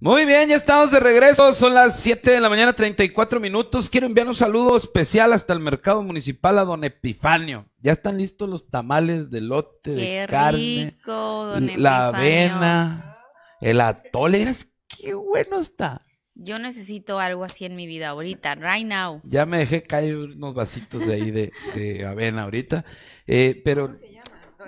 Muy bien, ya estamos de regreso. Son las 7 de la mañana, 34 minutos. Quiero enviar un saludo especial hasta el mercado municipal a don Epifanio. Ya están listos los tamales de lote, de carne, rico, don la avena, el atole. Qué bueno está. Yo necesito algo así en mi vida ahorita, right now. Ya me dejé caer unos vasitos de ahí de, avena ahorita. Eh, pero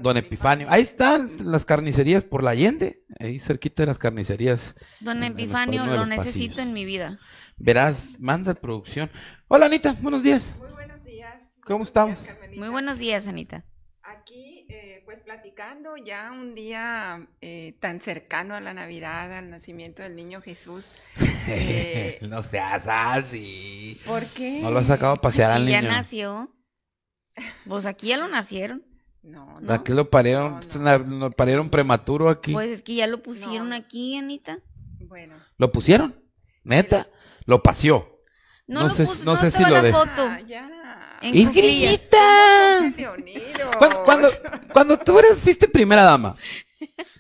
Don Epifanio. Ahí están las carnicerías por la Allende, ahí cerquita de las carnicerías. Don Epifanio, lo necesito en mi vida. Verás, manda producción. Hola Anita, buenos días. Muy buenos días. ¿Cómo estamos? Muy buenos días, Anita. Aquí, eh, pues platicando ya un día eh, tan cercano a la Navidad, al nacimiento del niño Jesús. Eh, no seas así. ¿Por qué? No lo has sacado a pasear al niño. Ya nació. vos pues, aquí ya lo nacieron. No, no. qué lo parieron? nos parieron prematuro aquí? Pues es que ya lo pusieron aquí, Anita. Bueno. ¿Lo pusieron? ¿Neta? Lo paseó. No, lo sé, no, sé si lo de... foto. Ah, cuando, cuando tú fuiste primera dama,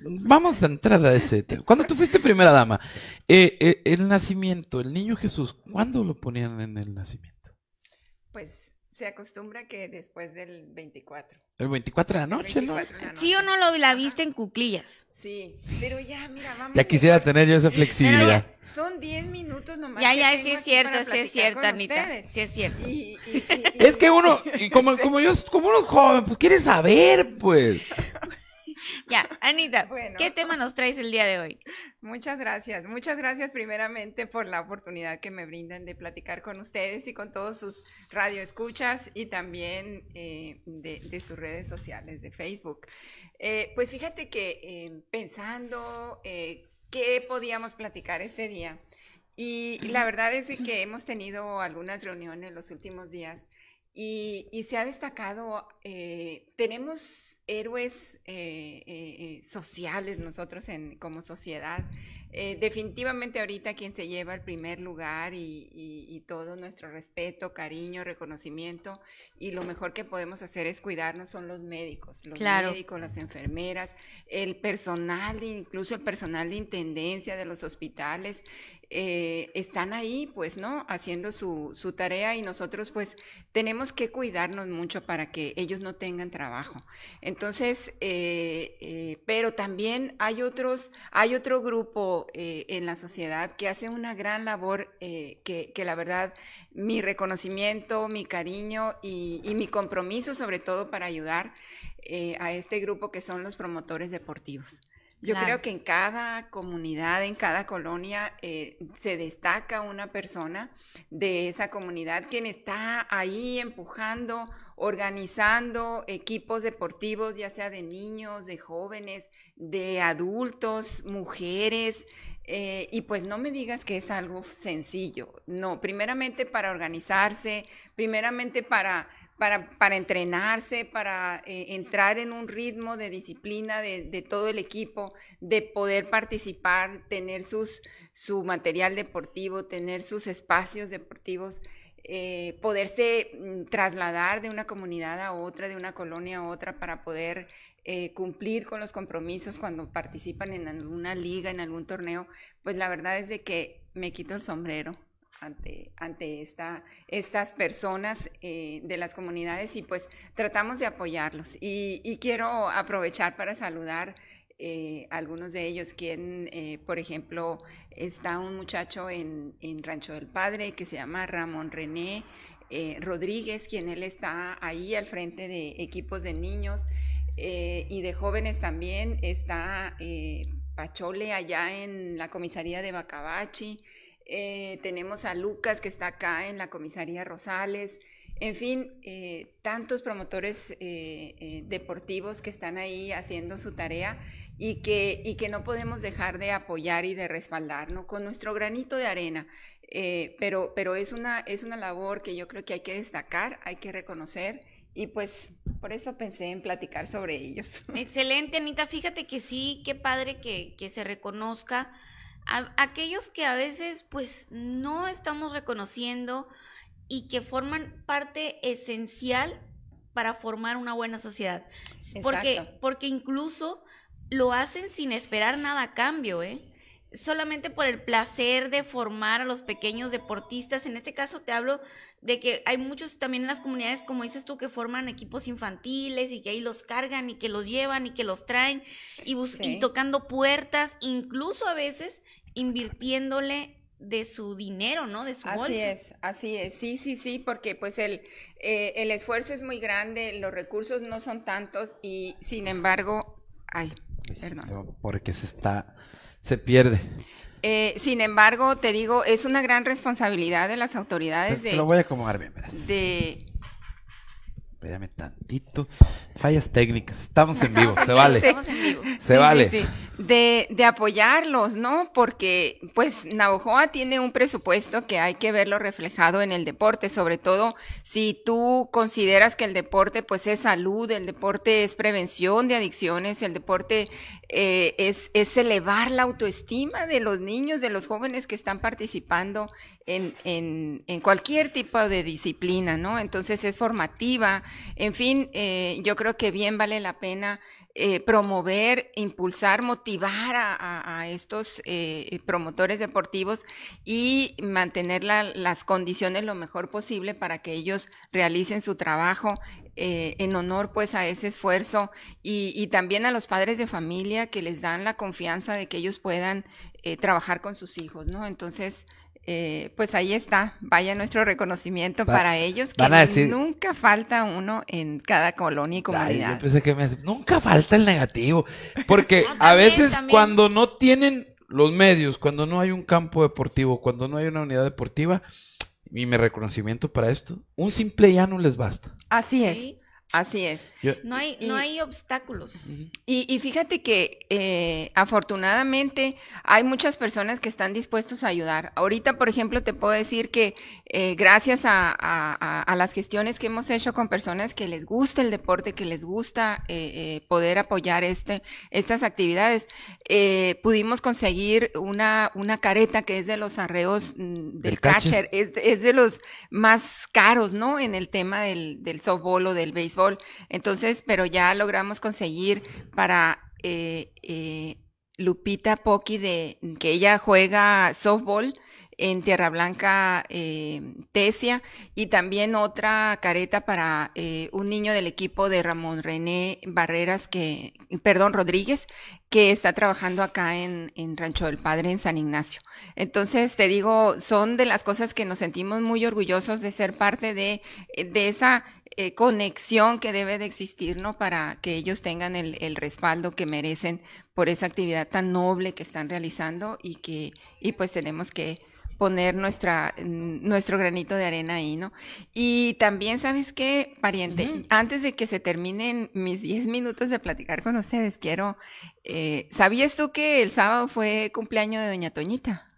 Vamos a entrar a ese tema. Cuando tú fuiste primera dama, eh, eh, el nacimiento, el niño Jesús, ¿cuándo lo ponían en el nacimiento? Pues se acostumbra que después del 24. El 24 de la noche, ¿no? Sí o no lo, la viste en cuclillas. Sí, pero ya, mira, vamos. Ya quisiera tener yo esa flexibilidad. son 10 minutos nomás. Ya, ya, sí es cierto, sí es cierto, Anita. Sí es cierto. es que uno, y como, como yo, como uno joven, pues quiere saber, pues. Ya, Anita, ¿qué tema nos traes el día de hoy? Muchas gracias, muchas gracias primeramente por la oportunidad que me brindan de platicar con ustedes y con todos sus radioescuchas y también eh, de, sus redes sociales, de Facebook. Eh, pues fíjate que em, pensando eh, qué podíamos platicar este día, y la verdad es que hemos tenido algunas reuniones los últimos días y, se ha destacado, eh, tenemos héroes eh, eh, sociales nosotros en, como sociedad. definitivamente ahorita quien se lleva el primer lugar y, todo nuestro respeto, cariño, reconocimiento y lo mejor que podemos hacer es cuidarnos son los médicos, los médicos, las enfermeras, el personal, incluso el personal de intendencia de los hospitales eh, están ahí, pues, ¿no? Haciendo su, su, tarea y nosotros, pues, tenemos que cuidarnos mucho para que ellos no tengan trabajo. Entonces, eh, eh, pero también hay otros, hay otro grupo en la sociedad que hace una gran labor que, la verdad, mi reconocimiento, mi cariño y mi compromiso, sobre todo, para ayudar a este grupo que son los promotores deportivos. Yo creo que en cada comunidad, en cada colonia, eh, se destaca una persona de esa comunidad quien está ahí empujando, organizando equipos deportivos, ya sea de niños, de jóvenes, de adultos, mujeres, eh, y pues no me digas que es algo sencillo. No, primeramente para organizarse, primeramente para para, entrenarse, para eh, entrar en un ritmo de disciplina de, todo el equipo, de poder participar, tener sus, su material deportivo, tener sus espacios deportivos. Eh, poderse mm, trasladar de una comunidad a otra, de una colonia a otra, para poder eh, cumplir con los compromisos cuando participan en alguna liga, en algún torneo, pues la verdad es de que me quito el sombrero ante, estas personas eh, de las comunidades y pues tratamos de apoyarlos. Y, quiero aprovechar para saludar eh, algunos de ellos, quien, eh, por ejemplo, está un muchacho en, en, Rancho del Padre que se llama Ramón René Rodríguez, quien él está ahí al frente de equipos de niños y de jóvenes también, está Pachole allá en la comisaría de Bacabachi. Eh, tenemos a Lucas que está acá en la comisaría Rosales, en fin, eh, tantos promotores eh, deportivos que están ahí haciendo su tarea y que, y que no podemos dejar de apoyar y de respaldar, ¿no? Con nuestro granito de arena. pero pero es, una, es una labor que yo creo que hay que destacar, hay que reconocer y pues por eso pensé en platicar sobre ellos. Excelente, Anita. Fíjate que sí, qué padre que, que se reconozca aquellos que a veces pues no estamos reconociendo y que forman parte esencial para formar una buena sociedad. Porque, porque incluso lo hacen sin esperar nada a cambio, ¿eh? Solamente por el placer de formar a los pequeños deportistas. En este caso te hablo de que hay muchos también en las comunidades, como dices tú, que forman equipos infantiles y que ahí los cargan y que los llevan y que los traen y, y tocando puertas, incluso a veces invirtiéndole de su dinero, ¿no? De su bolsa. Así es, así es, sí, sí, sí, porque pues el, eh, el esfuerzo es muy grande, los recursos no son tantos y sin embargo, ay, perdón. Porque se está, se pierde. Eh, sin embargo, te digo, es una gran responsabilidad de las autoridades de... lo voy a acomodar bien, verás. De Espérame tantito. Fallas técnicas. Estamos en vivo, se vale. Estamos en vivo. Se vale. De, de, apoyarlos, ¿no? Porque, pues, Navojoa tiene un presupuesto que hay que verlo reflejado en el deporte, sobre todo si tú consideras que el deporte, pues, es salud, el deporte es prevención de adicciones, el deporte eh, es, es elevar la autoestima de los niños, de los jóvenes que están participando en, cualquier tipo de disciplina, ¿no? Entonces es formativa, en fin, eh, yo creo que bien vale la pena eh, promover, impulsar, motivar a, estos eh, promotores deportivos y mantener las condiciones lo mejor posible para que ellos realicen su trabajo en honor pues a ese esfuerzo y, también a los padres de familia que les dan la confianza de que ellos puedan trabajar con sus hijos, ¿no? Entonces, eh, pues ahí está, vaya nuestro reconocimiento para ellos, que nunca falta uno en cada colonia y comunidad. que nunca falta el negativo, porque a veces cuando no tienen los medios, cuando no hay un campo deportivo, cuando no hay una unidad deportiva, y mi reconocimiento para esto, un simple ya no les basta. Así es. Así es. no, hay, no hay obstáculos. Y, fíjate que eh, afortunadamente hay muchas personas que están dispuestos a ayudar. Ahorita, por ejemplo, te puedo decir que eh, gracias a, las gestiones que hemos hecho con personas que les gusta el deporte, que les gusta eh, poder apoyar este, estas actividades, pudimos conseguir una, una careta que es de los arreos mm, del, catcher, Es, de los más caros, ¿no? En el tema del, del softball o del béisbol entonces, pero ya logramos conseguir para eh, eh, Lupita Pocky, de, que ella juega softball en Tierra Blanca eh, Tesia y también otra careta para un niño del equipo de Ramón René Barreras, que, perdón, Rodríguez, que está trabajando acá en, Rancho del Padre, en San Ignacio. Entonces, te digo, son de las cosas que nos sentimos muy orgullosos de ser parte de, de esa eh, conexión que debe de existir, ¿no? Para que ellos tengan el, respaldo que merecen por esa actividad tan noble que están realizando y que, y pues tenemos que poner nuestra, mm, nuestro granito de arena ahí, ¿no? Y también, ¿sabes qué, pariente? Antes de que se terminen mis diez minutos de platicar con ustedes, quiero, eh, ¿sabías tú que el sábado fue cumpleaños de doña Toñita?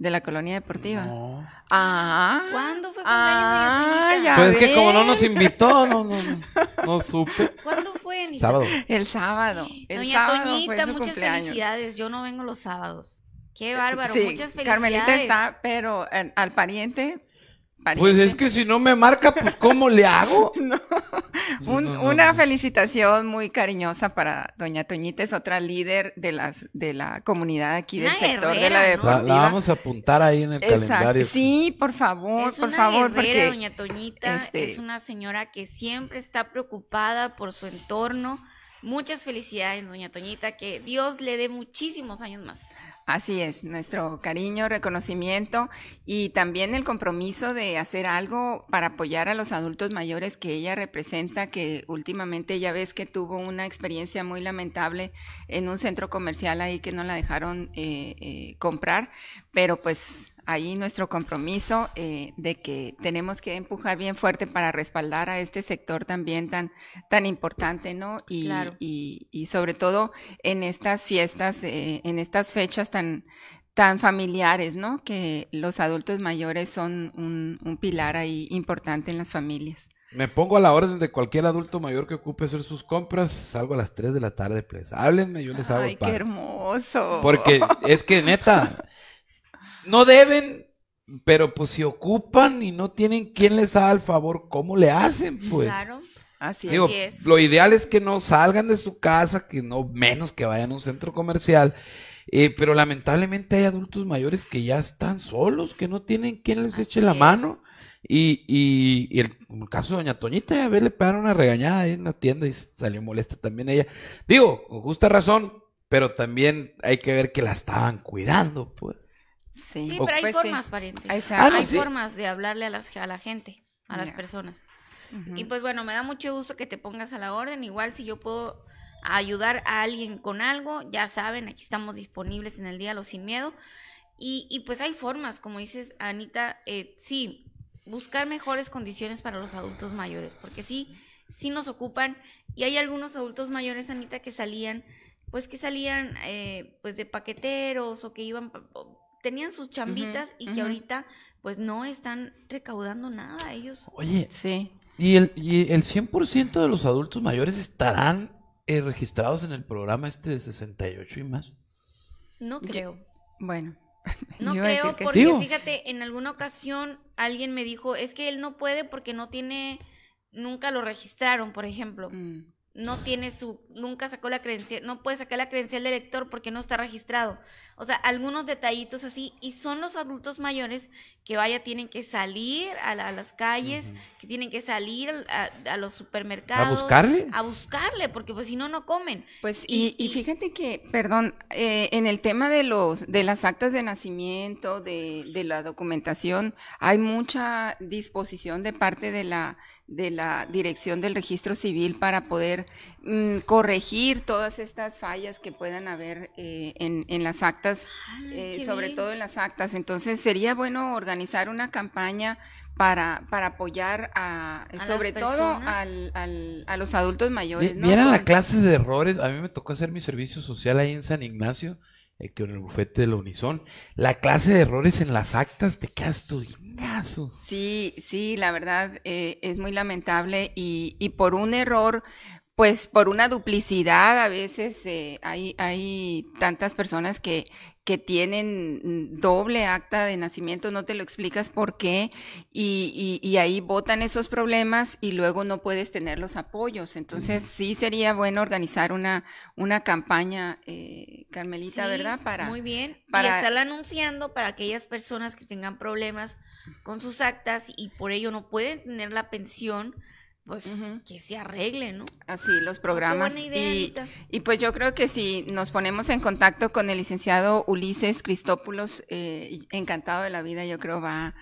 De la colonia deportiva. Ajá. Ah. ¿Cuándo fue cumpleaños ah, Pues es que como no nos invitó, no, no, no, no supe. ¿Cuándo fue? El Sábado. El sábado. El Doña Toñita, muchas felicidades. Yo no vengo los sábados. Qué eh, bárbaro, muchas felicidades. Carmelita está, pero eh, al pariente pues es que si no me marca, pues ¿cómo le hago? Pues, una felicitación muy cariñosa para doña Toñita, es otra líder de las de la comunidad aquí del sector de la deportiva. La, vamos a apuntar ahí en el calendario. Sí, por favor, por favor, porque doña Toñita este es una señora que siempre está preocupada por su entorno. Muchas felicidades, doña Toñita, que Dios le dé muchísimos años más. Así es, nuestro cariño, reconocimiento y también el compromiso de hacer algo para apoyar a los adultos mayores que ella representa, que últimamente ya ves que tuvo una experiencia muy lamentable en un centro comercial ahí que no la dejaron eh, eh, comprar, pero pues ahí nuestro compromiso eh, de que tenemos que empujar bien fuerte para respaldar a este sector también tan, tan importante, ¿no? Y, sobre todo en estas fiestas, eh, en estas fechas tan, tan familiares, ¿no? Que los adultos mayores son un, pilar ahí importante en las familias. Me pongo a la orden de cualquier adulto mayor que ocupe hacer sus compras. Salgo a las 3 de la tarde, pues. Háblenme, yo les hago Ay, el pan. qué hermoso. Porque es que, neta, no deben, pero pues si ocupan y no tienen quien les haga el favor, ¿cómo le hacen? Pues? Claro. Así, es. Lo ideal es que no salgan de su casa, que no menos que vayan a un centro comercial. Eh, pero lamentablemente hay adultos mayores que ya están solos, que no tienen quien les eche la mano. Y, y, el, caso de Doña Toñita, a ver, le pegaron una regañada ahí en la tienda y salió molesta también ella. Digo, con justa razón, pero también hay que ver que la estaban cuidando, pues. Sí, pero hay pues formas, pariente. hay ah, formas de hablarle a, las, a la gente, a las personas. Y pues bueno, me da mucho gusto que te pongas a la orden. Igual si yo puedo ayudar a alguien con algo, ya saben, aquí estamos disponibles en el diálogo sin miedo. Y, pues hay formas, como dices, Anita, eh, sí, buscar mejores condiciones para los adultos mayores, porque sí, sí nos ocupan. Y hay algunos adultos mayores, Anita, que salían pues que salían eh, pues de paqueteros o que iban tenían sus chambitas y que ahorita pues no están recaudando nada ellos. Oye, sí. ¿y el, y el 100% de los adultos mayores estarán eh, registrados en el programa este de 68 y más? No creo. bueno. No creo porque fíjate, en alguna ocasión alguien me dijo, es que él no puede porque no tiene, nunca lo registraron, por ejemplo. Mm no tiene su, nunca sacó la credencial, no puede sacar la credencial del lector porque no está registrado. O sea, algunos detallitos así, y son los adultos mayores que vaya, tienen que salir a, las calles, que tienen que salir a, los supermercados. ¿A buscarle? A buscarle, porque pues si no, no comen. Pues, y, fíjate que, perdón, eh, en el tema de los, de las actas de nacimiento, de la documentación, hay mucha disposición de parte de la de la Dirección del Registro Civil para poder mm, corregir todas estas fallas que puedan haber eh, en, las actas, eh, sobre todo en las actas. Entonces sería bueno organizar una campaña para, para apoyar a, sobre todo al, a los adultos mayores. Mira la clase de errores, a mí me tocó hacer mi servicio social ahí en San Ignacio, que eh, en el bufete de la Unison, la clase de errores en las actas, te quedas tú, Sí, sí, la verdad eh, es muy lamentable y, por un error, pues por una duplicidad, a veces eh, hay, hay tantas personas que, que tienen mm, doble acta de nacimiento, no te lo explicas por qué, y, ahí votan esos problemas y luego no puedes tener los apoyos. Entonces, sí sería bueno organizar una, una campaña, eh, Carmelita, ¿verdad? Para, muy bien, para y estarla anunciando para aquellas personas que tengan problemas con sus actas y por ello no pueden tener la pensión pues que se arregle, ¿no? Así, los programas. y, pues yo creo que si nos ponemos en contacto con el licenciado Ulises Cristópulos, eh, encantado de la vida, yo creo va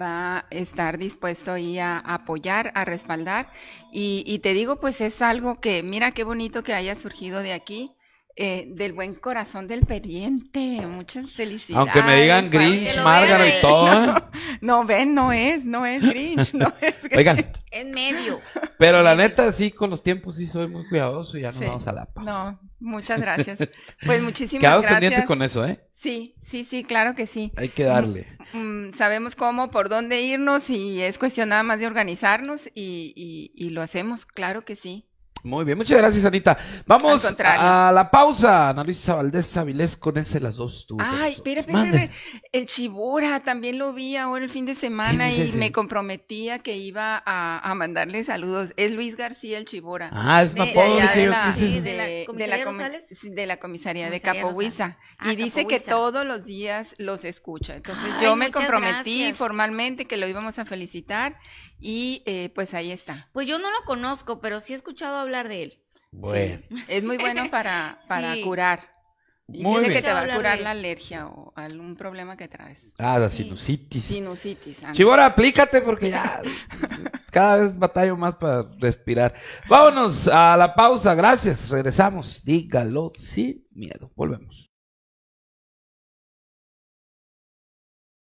va a estar dispuesto ahí a apoyar, a respaldar. Y, y te digo, pues es algo que, mira qué bonito que haya surgido de aquí. Eh, del buen corazón del periente, Muchas felicidades. Aunque me digan Grinch, Margaret todo. No, ven, no es, no es Grinch, no es Grinch. Oigan. En medio. Pero la neta, sí, con los tiempos sí soy muy cuidadoso y ya no vamos a la paz No, muchas gracias. Pues muchísimas Quedamos gracias. pendientes con eso, ¿eh? Sí, sí, sí, claro que sí. Hay que darle. Mm, mm, sabemos cómo, por dónde irnos y es cuestión nada más de organizarnos y lo hacemos, claro que sí. Muy bien, muchas gracias, Anita. Vamos a la pausa. Ana Luisa Valdés Sabiles, con ese las dos tú. Ay, espera, el chibora también lo vi ahora el fin de semana y me comprometía que iba a, mandarle saludos. Es Luis García el chibora Ah, es de, la, de, comisaría de Capohuiza. Ah, y dice que todos los días los escucha. Entonces yo me comprometí formalmente que lo íbamos a felicitar y eh, pues ahí está. Pues yo no lo conozco, pero sí he escuchado hablar hablar de él. Bueno. Es muy bueno para, para curar. muy dice que te va a curar la alergia o algún problema que traes. Ah, la sinusitis. Sinusitis. Chibora, aplícate porque ya cada vez batallo más para respirar. Vámonos a la pausa. Gracias. Regresamos. Dígalo sin miedo. Volvemos.